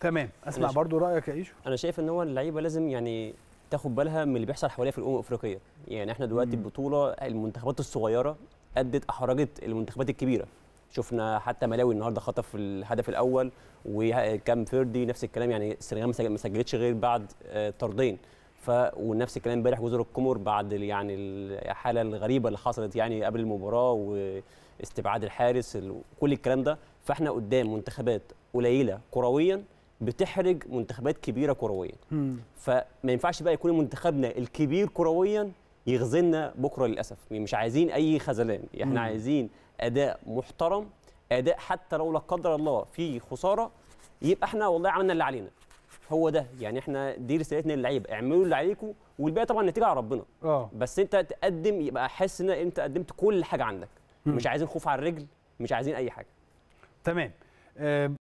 تمام اسمع برضو رايك يا ايشو انا شايف ان هو اللعيبه لازم يعني تاخد بالها من اللي بيحصل حواليها في الامم الافريقيه يعني احنا دلوقتي البطوله المنتخبات الصغيره ادت احرجت المنتخبات الكبيره شفنا حتى ملاوي النهارده خطف الهدف الاول وكام فيردي نفس الكلام يعني السنغال ما سجلتش غير بعد آه، طردين ف ونفس الكلام امبارح جزر القمر بعد يعني الحاله الغريبه اللي حصلت يعني قبل المباراه واستبعاد الحارس وكل الكلام ده فاحنا قدام منتخبات قليله كرويا بتحرج منتخبات كبيره كرويا فما ينفعش بقى يكون منتخبنا الكبير كرويا يغزلنا بكره للاسف مش عايزين اي خذلان احنا مم. عايزين اداء محترم اداء حتى لو لا قدر الله في خساره يبقى احنا والله عملنا اللي علينا هو ده يعني احنا دي رسالتنا للعيبه اعملوا اللي عليكم والباقي طبعا نتيجه على ربنا أوه. بس انت تقدم يبقى حاسس ان انت قدمت كل حاجه عندك مم. مش عايزين خوف على الرجل مش عايزين اي حاجه تمام أه